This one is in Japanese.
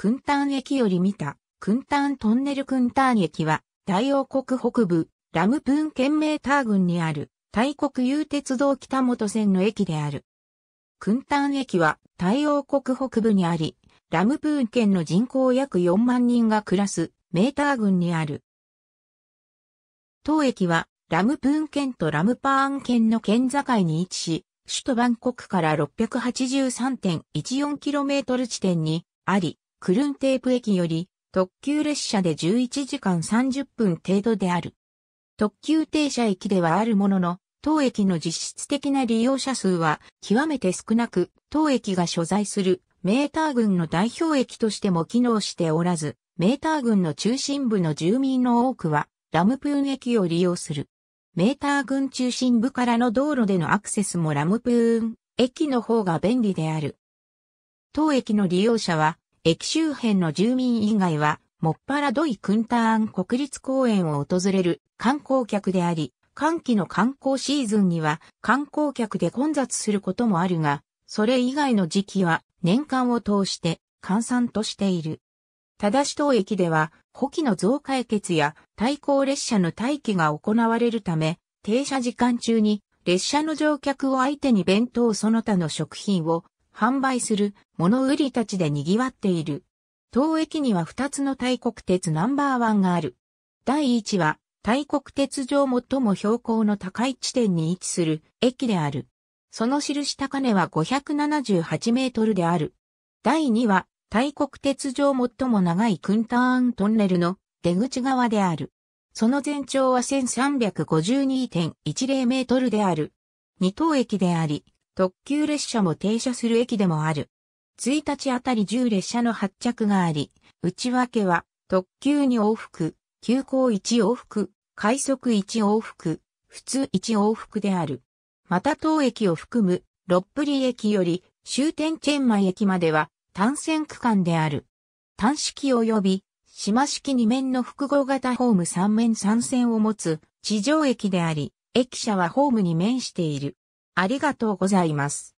クンタン駅より見た、クンタントンネルクンタン駅は、大王国北部、ラムプーン県メーター郡にある、大国有鉄道北本線の駅である。クンタン駅は、大王国北部にあり、ラムプーン県の人口約4万人が暮らす、メーター郡にある。当駅は、ラムプーン県とラムパーン県の県境に位置し、首都バンコクから 683.14km 地点にあり、クルンテープ駅より特急列車で11時間30分程度である。特急停車駅ではあるものの、当駅の実質的な利用者数は極めて少なく、当駅が所在するメーター群の代表駅としても機能しておらず、メーター群の中心部の住民の多くはラムプーン駅を利用する。メーター群中心部からの道路でのアクセスもラムプーン駅の方が便利である。当駅の利用者は駅周辺の住民以外は、もっぱらドイ・クンターン国立公園を訪れる観光客であり、寒気の観光シーズンには観光客で混雑することもあるが、それ以外の時期は年間を通して換算としている。ただし当駅では、補機の増解決や対向列車の待機が行われるため、停車時間中に列車の乗客を相手に弁当その他の食品を販売する物売りたちで賑わっている。当駅には2つの大国鉄ナンバーワンがある。第1は、大国鉄上最も標高の高い地点に位置する駅である。その印高値は578メートルである。第2は、大国鉄上最も長いクンターントンネルの出口側である。その全長は1352.10メートルである。二等駅であり、特急列車も停車する駅でもある。1日あたり10列車の発着があり、内訳は特急に往復、急行1往復、快速1往復、普通1往復である。また当駅を含む六ップリ駅より終点チェンマイ駅までは単線区間である。単式及び島式2面の複合型ホーム3面3線を持つ地上駅であり、駅舎はホームに面している。ありがとうございます。